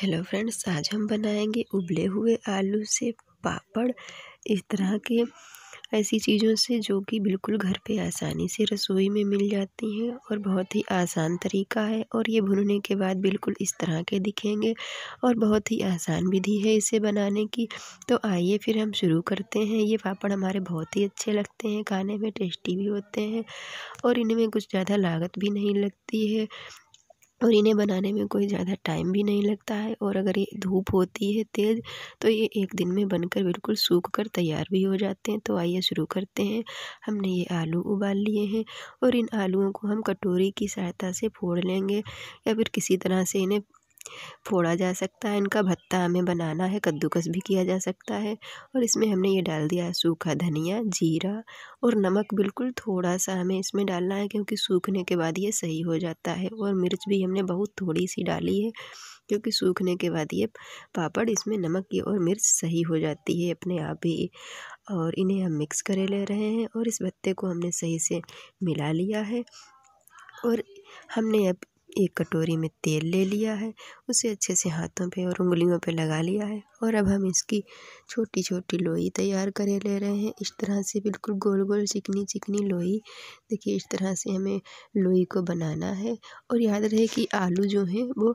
hello friends आज हम बनाएंगे उबले हुए आलू से पापड़ इस तरह के ऐसी चीज़ों से जो कि बिल्कुल घर पे आसानी से रसोई में मिल जाती हैं और बहुत ही आसान तरीका है और ये भुनने के बाद बिल्कुल इस तरह के दिखेंगे और बहुत ही आसान विधि है इसे बनाने की तो आइए फिर हम शुरू करते हैं ये पापड़ हमारे बहुत ही अच्छे लगते हैं खाने में टेस्टी भी होते हैं और इनमें कुछ ज़्यादा लागत भी नहीं लगती है और इन्हें बनाने में कोई ज़्यादा टाइम भी नहीं लगता है और अगर ये धूप होती है तेज़ तो ये एक दिन में बनकर बिल्कुल सूख कर तैयार भी हो जाते हैं तो आइए शुरू करते हैं हमने ये आलू उबाल लिए हैं और इन आलूओं को हम कटोरी की सहायता से फोड़ लेंगे या फिर किसी तरह से इन्हें फोड़ा जा सकता है इनका भत्ता हमें बनाना है कद्दूकस भी किया जा सकता है और इसमें हमने ये डाल दिया है सूखा धनिया जीरा और नमक बिल्कुल थोड़ा सा हमें इसमें डालना है क्योंकि सूखने के बाद ये सही हो जाता है और मिर्च भी हमने बहुत थोड़ी सी डाली है क्योंकि सूखने के बाद ये पापड़ इसमें नमक और मिर्च सही हो जाती है अपने आप ही और इन्हें हम मिक्स करे ले रहे हैं और इस भत्ते को हमने सही से मिला लिया है और हमने अब एक कटोरी में तेल ले लिया है उसे अच्छे से हाथों पे और उंगलियों पे लगा लिया है और अब हम इसकी छोटी छोटी लोई तैयार कर ले रहे हैं इस तरह से बिल्कुल गोल गोल चिकनी चिकनी लोई देखिए इस तरह से हमें लोई को बनाना है और याद रहे कि आलू जो हैं वो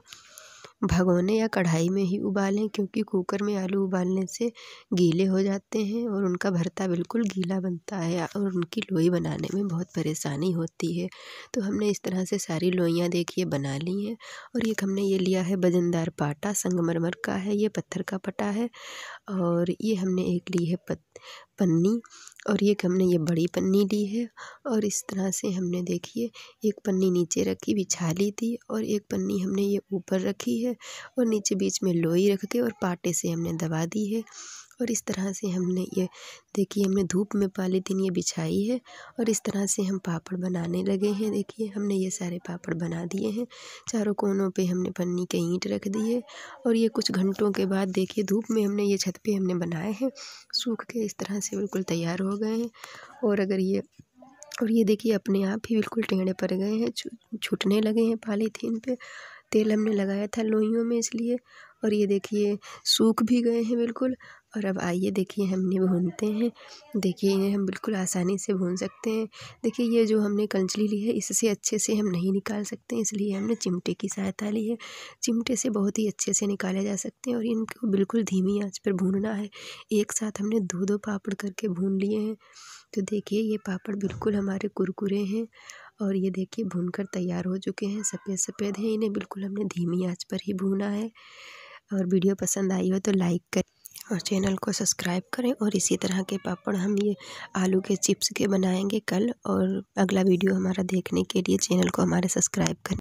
भगोने या कढ़ाई में ही उबालें क्योंकि कूकर में आलू उबालने से गीले हो जाते हैं और उनका भरता बिल्कुल गीला बनता है और उनकी लोई बनाने में बहुत परेशानी होती है तो हमने इस तरह से सारी लोइयाँ देखिए बना ली हैं और एक हमने ये लिया है वजनदार पाटा संगमरमर का है ये पत्थर का पटा है और ये हमने एक ली है पत, पन्नी और ये हमने ये बड़ी पन्नी ली है और इस तरह से हमने देखिए एक पन्नी नीचे रखी बिछा ली थी और एक पन्नी हमने ये ऊपर रखी है है और नीचे बीच में लोई रख के और पाटे से हमने दबा दी है और इस तरह से हमने ये देखिए हमने धूप में पॉलीथीन ये बिछाई है और इस तरह से हम पापड़ बनाने लगे हैं देखिए हमने ये सारे पापड़ बना दिए हैं चारों कोनों पे हमने पन्नी के ईंट रख दी है और ये कुछ घंटों के बाद देखिए धूप में हमने ये छत पे हमने बनाए हैं सूख के इस तरह से बिल्कुल तैयार हो गए हैं और अगर ये और ये देखिए अपने आप ही बिल्कुल टेढ़े पड़ गए हैं छूटने लगे हैं पॉलीथीन पे तेल हमने लगाया था लोइयों में इसलिए और ये देखिए सूख भी गए हैं बिल्कुल और अब आइए देखिए हमने भूनते हैं देखिए इन्हें हम बिल्कुल आसानी से भून सकते हैं देखिए ये जो हमने कंचली ली है इससे अच्छे से हम नहीं निकाल सकते इसलिए हमने चिमटे की सहायता ली है चिमटे से बहुत ही अच्छे से निकाले जा सकते हैं और इनको बिल्कुल धीमी आँच पर भूनना है एक साथ हमने दो दो पापड़ करके भून लिए हैं तो देखिए ये पापड़ बिल्कुल हमारे कुरकुरे हैं और ये देखिए भूनकर तैयार हो चुके हैं सफ़ेद सफ़ेद हैं इन्हें बिल्कुल हमने धीमी आंच पर ही भूना है और वीडियो पसंद आई हो तो लाइक करें और चैनल को सब्सक्राइब करें और इसी तरह के पापड़ हम ये आलू के चिप्स के बनाएंगे कल और अगला वीडियो हमारा देखने के लिए चैनल को हमारे सब्सक्राइब करें